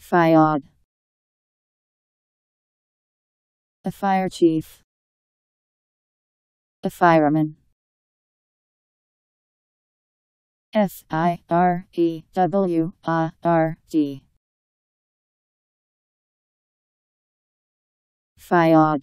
Fiod A fire chief A fireman F-I-R-E-W-A-R-D Fiod